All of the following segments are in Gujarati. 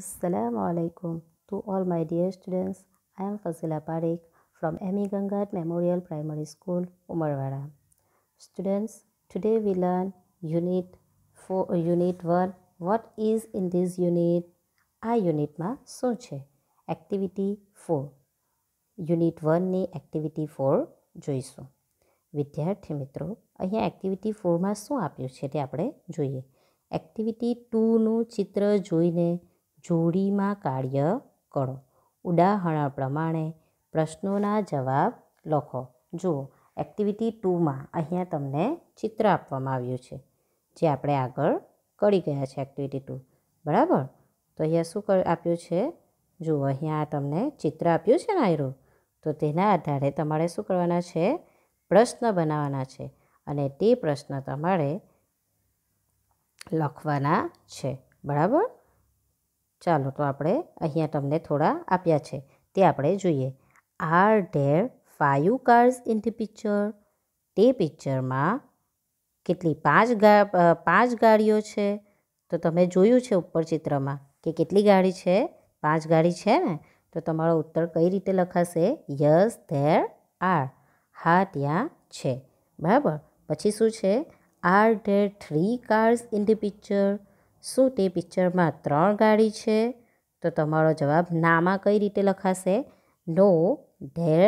Assalamu alaikum to all my dear students. I am Fazila Parekh from Ami Gangat Memorial Primary School, Umarwara. Students, today we learn unit 4 unit 1 what is in this unit? આ યુનિટમાં શું છે એક્ટિવિટી ફોર યુનિટ વનની એક્ટિવિટી ફોર જોઈશું વિદ્યાર્થી મિત્રો અહીંયા એક્ટિવિટી ફોરમાં શું આપ્યું છે તે આપણે જોઈએ એક્ટિવિટી ટુનું ચિત્ર જોઈને જોડીમાં કાર્ય કરો ઉદાહરણ પ્રમાણે પ્રશ્નોના જવાબ લખો જુઓ એક્ટિવિટી ટુમાં અહીંયા તમને ચિત્ર આપવામાં આવ્યું છે જે આપણે આગળ કરી ગયા છે એક્ટિવિટી ટુ બરાબર તો અહીંયા શું આપ્યું છે જુઓ અહીંયા તમને ચિત્ર આપ્યું છે ને આયરું તો તેના આધારે તમારે શું કરવાના છે પ્રશ્ન બનાવવાના છે અને તે પ્રશ્ન તમારે લખવાના છે બરાબર ચાલો તો આપણે અહીંયા તમને થોડા આપ્યા છે તે આપણે જોઈએ are there five cars in the picture તે પિક્ચરમાં કેટલી પાંચ ગા પાંચ ગાડીઓ છે તો તમે જોયું છે ઉપર ચિત્રમાં કે કેટલી ગાડી છે પાંચ ગાડી છે ને તો તમારો ઉત્તર કઈ રીતે લખાશે યસ ધેર આર હા ત્યાં છે બરાબર પછી શું છે are there three cars in the picture શું તે પિક્ચરમાં ત્રણ ગાડી છે તો તમારો જવાબ નામાં કઈ રીતે લખાશે નો ધેર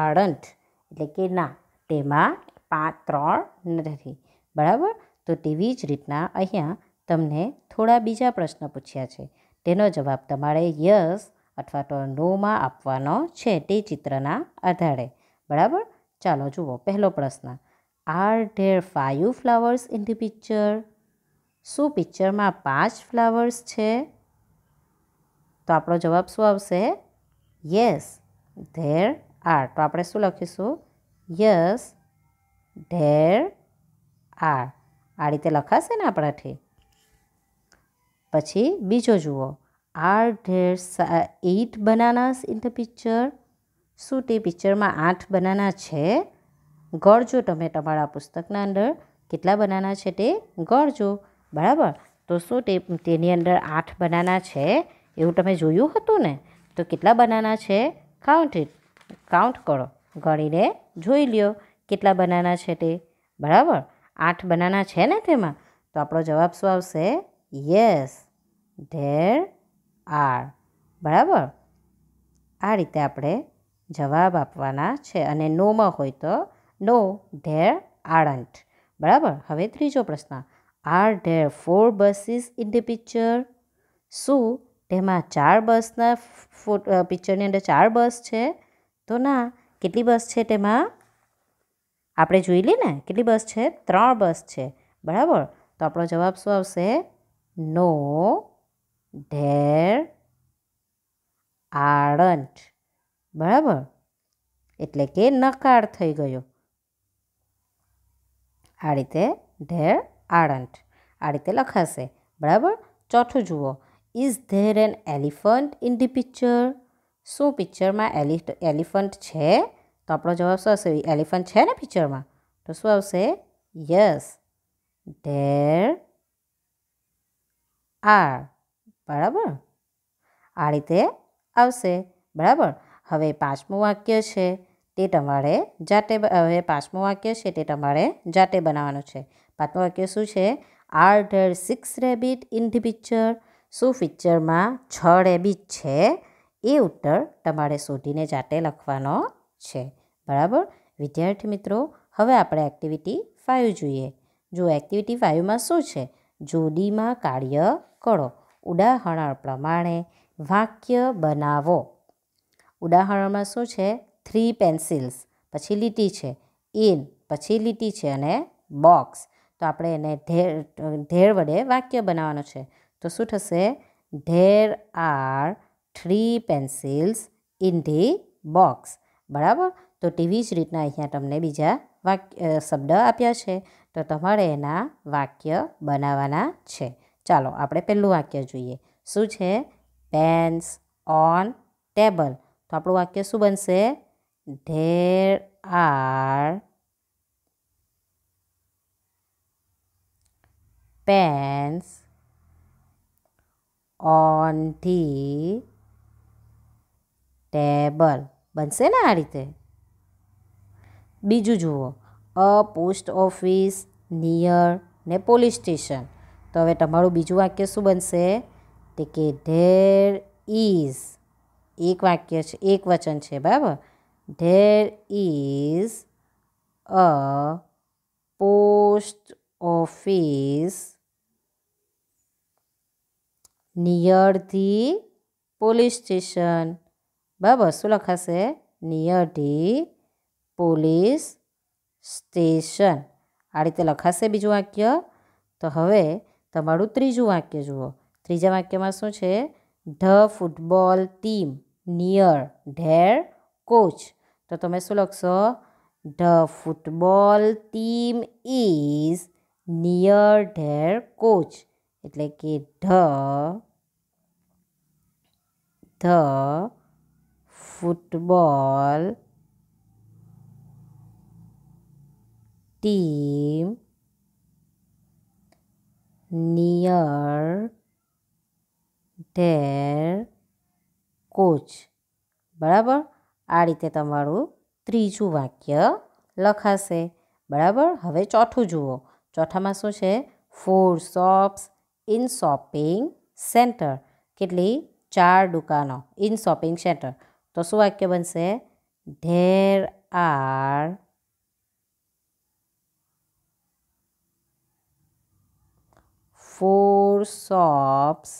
આડંટ એટલે કે ના તેમાં પાંચ ત્રણ નથી બરાબર તો તેવી જ રીતના અહીંયા તમને થોડા બીજા પ્રશ્ન પૂછ્યા છે તેનો જવાબ તમારે યસ અથવા તો નોમાં આપવાનો છે તે ચિત્રના આધારે બરાબર ચાલો જુઓ પહેલો પ્રશ્ન are there five flowers in the picture શું પિક્ચરમાં પાંચ ફ્લાવર્સ છે તો આપણો જવાબ શું આવશે યસ ધેર આર તો આપણે શું લખીશું યસ ઢેર આર આ રીતે લખાશે ને આપણાથી પછી બીજો જુઓ are there eight bananas in the picture શું તે પિક્ચરમાં આઠ બનાના છે ગળજો તમે તમારા પુસ્તકના અંદર કેટલા બનાના છે તે ગળજો બરાબર તો શું તે તેની અંદર આઠ બનાના છે એવું તમે જોયું હતું ને તો કેટલા બનાના છે કાઉન્ટ કાઉન્ટ કરો ગણીને જોઈ લ્યો કેટલા બનાના છે તે બરાબર આઠ બનાના છે ને તેમાં તો આપણો જવાબ શું આવશે યસ ધેર આર બરાબર આ રીતે આપણે જવાબ આપવાના છે અને નોમાં હોય તો નો ધેર આરન્ટ બરાબર હવે ત્રીજો પ્રશ્ન Are there four buses in the picture શું તેમાં ચાર બસના ફોટો પિક્ચરની અંદર ચાર બસ છે તો ના કેટલી બસ છે તેમાં આપણે જોઈ લઈએ ને કેટલી બસ છે ત્રણ બસ છે બરાબર તો આપણો જવાબ શું આવશે નો ધેર આળંટ બરાબર એટલે કે નકાર થઈ ગયો આ રીતે ઢેર આળંટ આ રીતે લખાશે બરાબર ચોથું જુઓ is there an elephant in the picture શું પિક્ચરમાં એલિ એલિફન્ટ છે તો આપણો જવાબ શું આવશે એલિફન્ટ છે ને પિક્ચરમાં તો શું આવશે યસ ધેર આર બરાબર આ રીતે આવશે બરાબર હવે પાંચમું વાક્ય છે તે તમારે જાતે હવે પાંચમું વાક્ય છે તે તમારે જાતે બનાવવાનું છે પાંચમું વાક્ય શું છે are there six rabbit in the picture શું પિક્ચરમાં છ રેબિટ છે એ ઉત્તર તમારે શોધીને જાતે લખવાનો છે બરાબર વિદ્યાર્થી મિત્રો હવે આપણે એક્ટિવિટી ફાઇવ જોઈએ જો એક્ટિવિટી ફાઇવમાં શું છે જોડીમાં કાર્ય કરો ઉદાહરણ પ્રમાણે વાક્ય બનાવો ઉદાહરણમાં શું છે થ્રી પેન્સિલ્સ પછી લીટી છે ઇન પછી લીટી છે અને બોક્સ તો આપણે એને ઢેર ઢેર વડે વાક્ય બનાવવાનું છે તો શું થશે there are three pencils in the box બરાબર તો તેવી જ રીતના અહીંયા તમને બીજા વાક્ય શબ્દ આપ્યા છે તો તમારે એના વાક્ય બનાવવાના છે ચાલો આપણે પહેલું વાક્ય જોઈએ શું છે પેન્સ ઓન ટેબલ તો આપણું વાક્ય શું બનશે there are pens on the table બનશે ને આ રીતે બીજું જુઓ a post office near the police station તો હવે તમારું બીજું વાક્ય શું બનશે તે કે ધેર ઇઝ એક વાક્ય છે એક વચન છે બરાબર there is a post office near the police station બરાબર શું લખાશે નિયર ધી પોલીસ સ્ટેશન આ રીતે લખાશે બીજું વાક્ય તો હવે તમારું ત્રીજું વાક્ય જુઓ ત્રીજા વાક્યમાં શું છે the football team near their coach તો તમે શું લખશો the football team is near their coach એટલે કે ઢ the football team near their coach બરાબર આ રીતે તમારું ત્રીજું વાક્ય લખાશે બરાબર હવે ચોથું જુઓ ચોથામાં શું છે four shops in shopping centre કેટલી ચાર દુકાનો ઇન શોપિંગ સેન્ટર તો શું વાક્ય બનશે there are four shops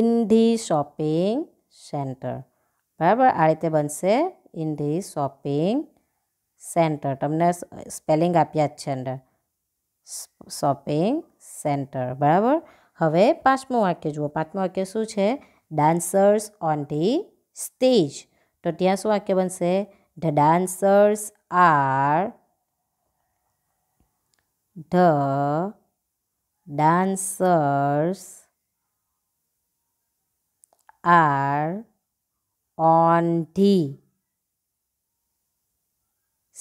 in the shopping centre બરાબર આ રીતે બનશે ઇન ધી શોપિંગ સેન્ટર તમને સ્પેલિંગ આપ્યા જ છે અંદર શોપિંગ સેન્ટર બરાબર હવે પાંચમું વાક્ય જુઓ પાંચમું વાક્ય શું છે ડાન્સર્સ ઓન ધી સ્ટેજ તો ત્યાં શું વાક્ય બનશે the dancers are the dancers are on the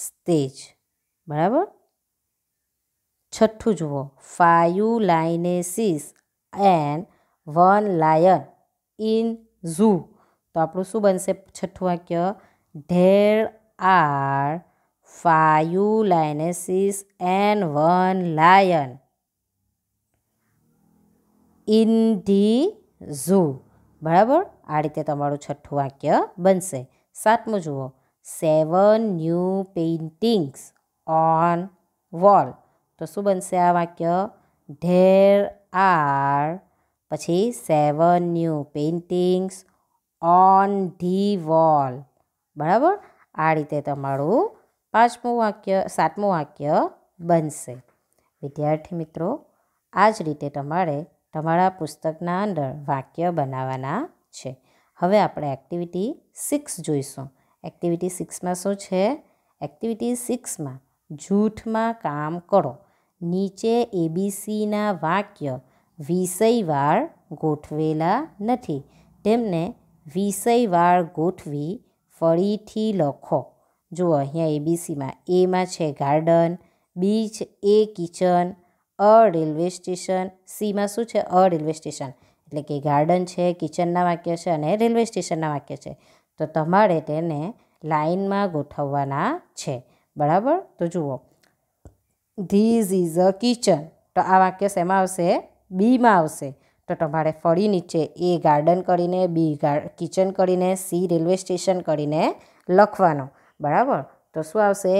stage બરાબર છઠ્ઠું જુઓ five lionesses and one lion in zoo તો આપણું શું બનશે છઠ્ઠું વાક્ય there are five lionesses and one lion in the zoo બરાબર આ રીતે તમારું છઠ્ઠું વાક્ય બનશે સાતમું જુઓ seven new paintings on wall તો શું બનશે આ વાક્ય ધેર આર પછી seven new paintings on the wall બરાબર આ રીતે તમારું પાંચમું વાક્ય સાતમું વાક્ય બનશે વિદ્યાર્થી મિત્રો આ જ રીતે તમારે તમારા પુસ્તકના અંદર વાક્ય બનાવવાના છે હવે આપણે એક્ટિવિટી સિક્સ જોઈશું એક્ટિવિટી સિક્સમાં શું છે એક્ટિવિટી સિક્સમાં જૂઠમાં કામ કરો નીચે એબીસીના વાક્ય વિષયવાર ગોઠવેલા નથી તેમને વિષયવાર ગોઠવી ફરીથી લખો જુઓ અહીંયા એબીસીમાં એમાં છે garden B a kitchen a railway station સીમાં શું છે અ રેલવે સ્ટેશન એટલે કે ગાર્ડન છે કિચનના વાક્ય છે અને રેલવે સ્ટેશનના વાક્ય છે તો તમારે તેને લાઇનમાં ગોઠવવાના છે બરાબર તો જુઓ ધીઝ ઇઝ અ કિચન તો આ વાક્ય શેમાં આવશે બીમાં આવશે તો તમારે ફળી નીચે એ ગાર્ડન કરીને બી કિચન કરીને સી રેલવે સ્ટેશન કરીને લખવાનો બરાબર તો શું આવશે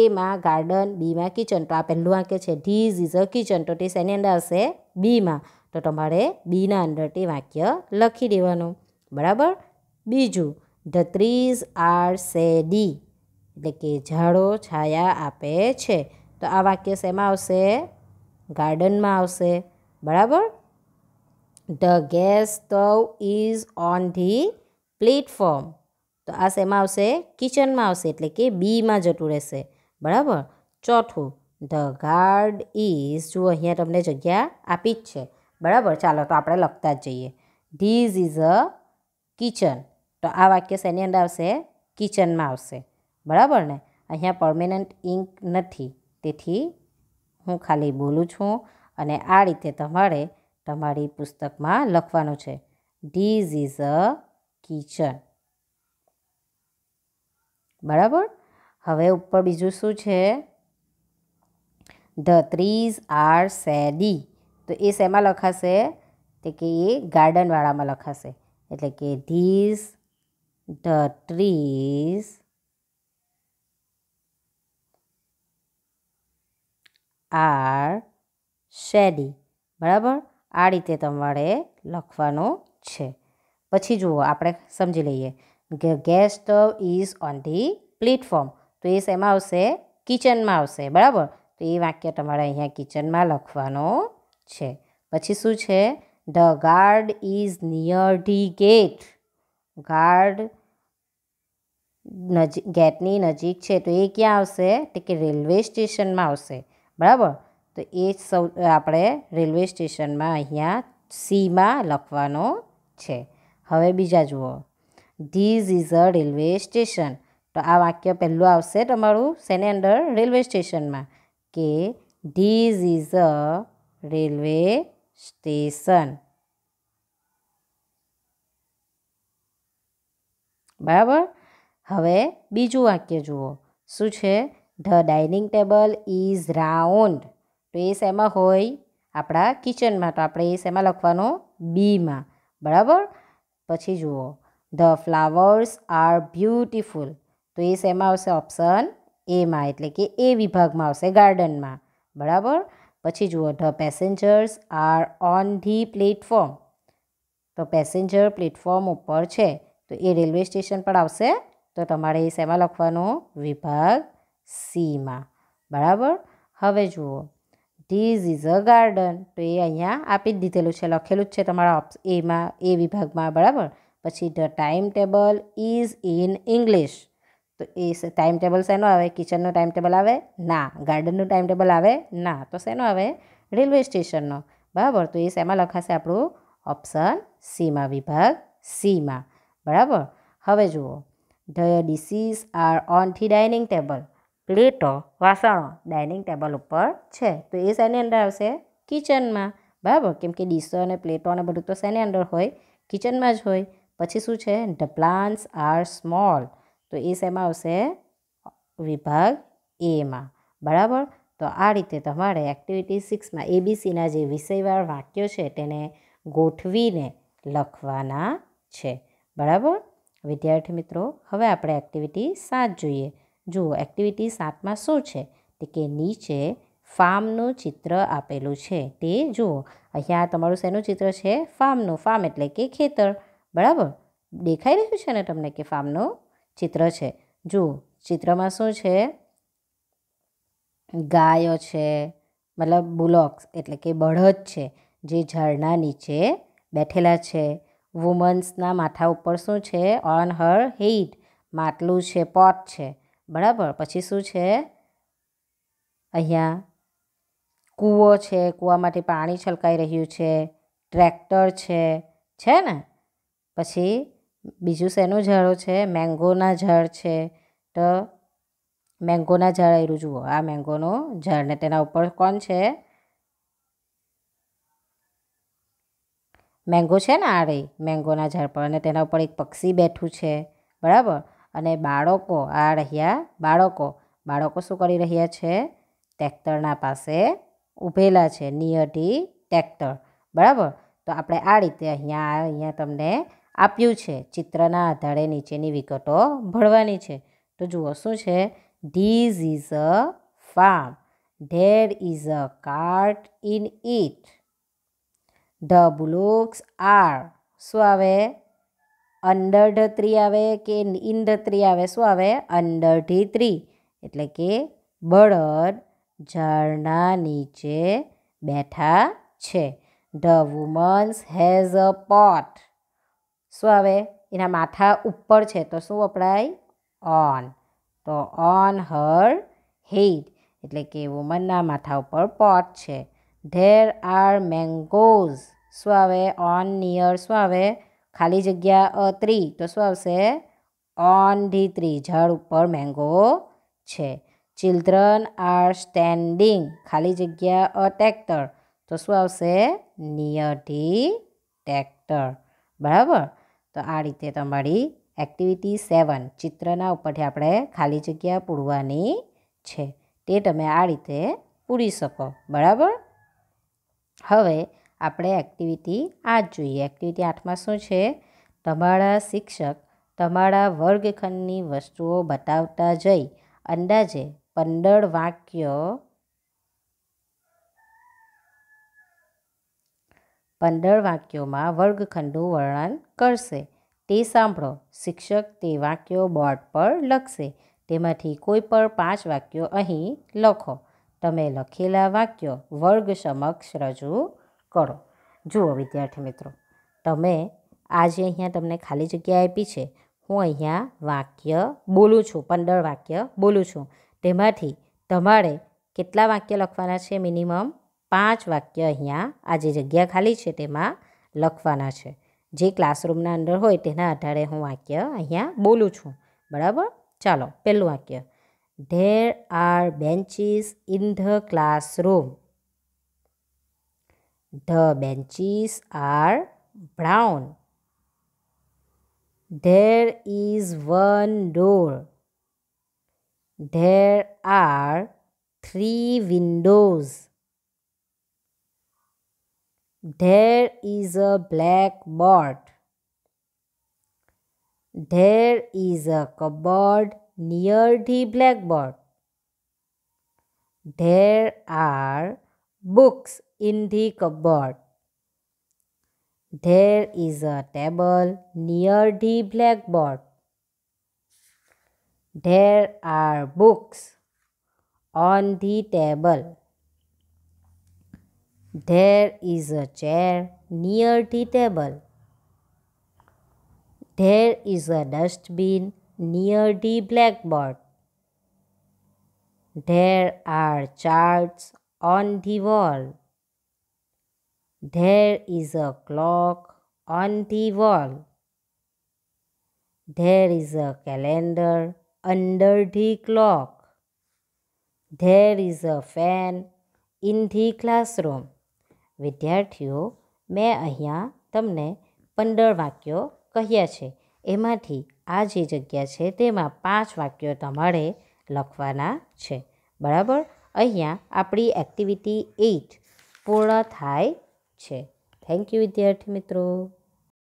એમાં ગાર્ડન બીમાં કિચન તો આ પહેલું વાક્ય છે ધીઝ ઇઝ અ કિચન તો તે શેની અંદર આવશે બીમાં તો તમારે બીના અંદર તે વાક્ય લખી દેવાનું બરાબર બીજું the trees are shady એટલે કે ઝાડો છાયા આપે છે તો આ વાક્ય શેમાં આવશે ગાર્ડનમાં આવશે બરાબર the gas stove is on the platform તો આ શેમાં આવશે કિચનમાં આવશે એટલે કે બીમાં જતું રહેશે બરાબર ચોથું ધ ગાર્ડ ઇઝ જુઓ અહીંયા તમને જગ્યા આપી જ છે બરાબર ચાલો તો આપણે લખતા જ જઈએ ધીઝ ઇઝ અ કિચન તો આ વાક્ય શેની અંદર આવશે કિચનમાં આવશે બરાબર ને અહીંયા પરમેનન્ટ ઇંક નથી તેથી હું ખાલી બોલું છું અને આ રીતે તમારે તમારી પુસ્તકમાં લખવાનું છે ડીઝ ઇઝ અ કિચન બરાબર હવે ઉપર બીજું શું છે ધ ત્રીઝ આર સેડી તો એ શેમાં લખાશે તે કે એ ગાર્ડનવાળામાં લખાશે એટલે કે these the trees are shady બરાબર આ રીતે તમારે લખવાનું છે પછી જુઓ આપણે સમજી લઈએ gas stove is on the platform તો એ શેમાં આવશે કિચનમાં આવશે બરાબર તો એ વાક્ય તમારે અહીંયા કિચનમાં લખવાનું છે પછી શું છે the guard is near the gate guard નજીક ગેટની નજીક છે તો એ ક્યાં આવશે તો કે રેલવે સ્ટેશનમાં આવશે બરાબર તો એ સૌ આપણે રેલવે સ્ટેશનમાં અહીંયા સીમાં લખવાનો છે હવે બીજા જુઓ this is a railway station તો આ વાક્ય પહેલું આવશે તમારું શેને અંદર રેલવે સ્ટેશનમાં કે this is a railway station બરાબર હવે બીજું વાક્ય જુઓ શું છે the dining table is round તો એ શેમાં હોય આપણા કિચનમાં તો આપણે એ શેમાં લખવાનો બીમાં બરાબર પછી જુઓ ધ ફ્લાવર્સ આર બ્યુટિફુલ તો એ શેમાં આવશે ઓપ્શન એમાં એટલે કે એ વિભાગમાં આવશે ગાર્ડનમાં બરાબર પછી જુઓ the passengers are on the platform તો પેસેન્જર પ્લેટફોર્મ ઉપર છે તો એ રેલવે સ્ટેશન પર આવશે તો તમારે એ શેમાં લખવાનો વિભાગ સીમાં બરાબર હવે જુઓ ધીઝ ઇઝ અ ગાર્ડન તો એ અહીંયા આપી જ દીધેલું છે લખેલું જ છે તમારા એમાં એ વિભાગમાં બરાબર પછી the timetable is in English તો એ ટાઈમ ટેબલ શેનો આવે કિચનનું ટાઈમ ટેબલ આવે ના ગાર્ડનનું ટાઈમ ટેબલ આવે ના તો શેનો આવે રેલવે સ્ટેશનનો બરાબર તો એ શેમાં લખાશે આપણું ઓપ્શન સીમાં વિભાગ સીમાં બરાબર હવે જુઓ the dishes are on the dining table પ્લેટો વાસણો ડાઇનિંગ ટેબલ ઉપર છે તો એ શેની અંદર આવશે કિચનમાં બરાબર કેમ કે ડીશો અને પ્લેટો અને બધું તો શેની અંદર હોય કિચનમાં જ હોય પછી શું છે ધ પ્લાન્ટ્સ આર સ્મોલ તો એ શેમાં આવશે વિભાગ એમાં બરાબર તો આ રીતે તમારે એક્ટિવિટી સિક્સમાં એબીસીના જે વિષયવાર વાક્યો છે તેને ગોઠવીને લખવાના છે બરાબર વિદ્યાર્થી મિત્રો હવે આપણે એક્ટિવિટી સાત જોઈએ જુઓ એક્ટિવિટી સાતમાં શું છે તે કે નીચે ફાર્મનું ચિત્ર આપેલું છે તે જુઓ અહીંયા તમારું શેનું ચિત્ર છે ફાર્મનું ફાર્મ એટલે કે ખેતર બરાબર દેખાઈ રહ્યું છે ને તમને કે ફાર્મનું ચિત્ર છે જુઓ ચિત્રમાં શું છે ગાયો છે મતલબ બુલોક્સ એટલે કે બળદ છે જે ઝાડના નીચે બેઠેલા છે વુમન્સના માથા ઉપર શું છે ઓન હર હેડ માટલું છે પોટ છે બરાબર પછી શું છે અહીંયા કૂવો છે કૂવામાંથી પાણી છલકાઈ રહ્યું છે ટ્રેક્ટર છે છે ને પછી બીજું શેનું ઝાડ છે મેંગોના ઝાડ છે તો મેંગોના ઝાડ આવ્યું જુઓ આ મેંગોનું ઝાડ ને તેના ઉપર કોણ છે મેંગો છે ને આ રહી મેંગોના ઝાડ પર અને તેના ઉપર એક પક્ષી બેઠું છે બરાબર અને બાળકો આ રહ્યા બાળકો બાળકો શું કરી રહ્યા છે ટેક્ટરના પાસે ઊભેલા છે નિયર ટી ટ્રેક્ટર બરાબર તો આપણે આ રીતે અહીંયા અહીંયા તમને આપ્યું છે ચિત્રના આધારે નીચેની વિગતો ભરવાની છે તો જુઓ શું છે this is a farm there is a cart in it the bullocks are શું આવે અંડરઢત્રી આવે કે ઇનઢત્રી આવે શું આવે ત્રી એટલે કે બળદ ઝાડના નીચે બેઠા છે the womens has a pot શું આવે એના માથા ઉપર છે તો શું વપરાય ઓન તો ઓન હર હેડ એટલે કે વુમનના માથા ઉપર પોટ છે ધેર આર મેંગોઝ શું આવે ઓન નિયર શું આવે ખાલી જગ્યા અ ત્રી તો શું આવશે ઓન ધી ત્રી ઝાડ ઉપર મેંગો છે ચિલ્ડ્રન આર સ્ટેન્ડિંગ ખાલી જગ્યા અ ટ્રેક્ટર તો શું આવશે નિયર ધી ટેક્ટર બરાબર તો આ રીતે તમારી એક્ટિવિટી સેવન ચિત્રના ઉપરથી આપણે ખાલી જગ્યા પૂરવાની છે તે તમે આ રીતે પૂરી શકો બરાબર હવે આપણે એક્ટિવિટી આઠ જોઈએ એક્ટિવિટી આઠમાં શું છે તમારા શિક્ષક તમારા વર્ગખંડની વસ્તુઓ બતાવતા જઈ અંદાજે પંદર વાક્ય પંદર વાક્યોમાં વર્ગખંડનું વર્ણન કરશે તે સાંભળો શિક્ષક તે વાક્યો બોર્ડ પર લખશે તેમાંથી કોઈ પણ પાંચ વાક્યો અહીં લખો તમે લખેલા વાક્યો વર્ગ સમક્ષ રજૂ કરો જુઓ વિદ્યાર્થી મિત્રો તમે આજે અહીંયા તમને ખાલી જગ્યા આપી છે હું અહીંયા વાક્ય બોલું છું પંદર વાક્ય બોલું છું તેમાંથી તમારે કેટલા વાક્ય લખવાના છે મિનિમમ પાંચ વાક્ય અહીંયા આ જે જગ્યા ખાલી છે તેમાં લખવાના છે જે ક્લાસરૂમના અંદર હોય તેના આધારે હું વાક્ય અહીંયા બોલું છું બરાબર ચાલો પહેલું વાક્ય there are benches in the classroom The benches are brown. There is one door. There are three windows. There is a blackboard. There is a cupboard near the blackboard. There are books in the cupboard. There is a table near the blackboard. There are books on the table. There is a chair near the table. There is a dustbin near the blackboard. There are charts on the wall. There is a clock on the wall. There is a calendar under the clock. There is a fan in the classroom. વિદ્યાર્થીઓ મેં અહીંયા તમને પંદર વાક્યો કહ્યા છે એમાંથી આ જે જગ્યા છે તેમાં પાંચ વાક્યો તમારે લખવાના છે બરાબર અહીંયા આપણી એક્ટિવિટી એઇટ પૂર્ણ થાય છે થેન્ક યુ વિદ્યાર્થી મિત્રો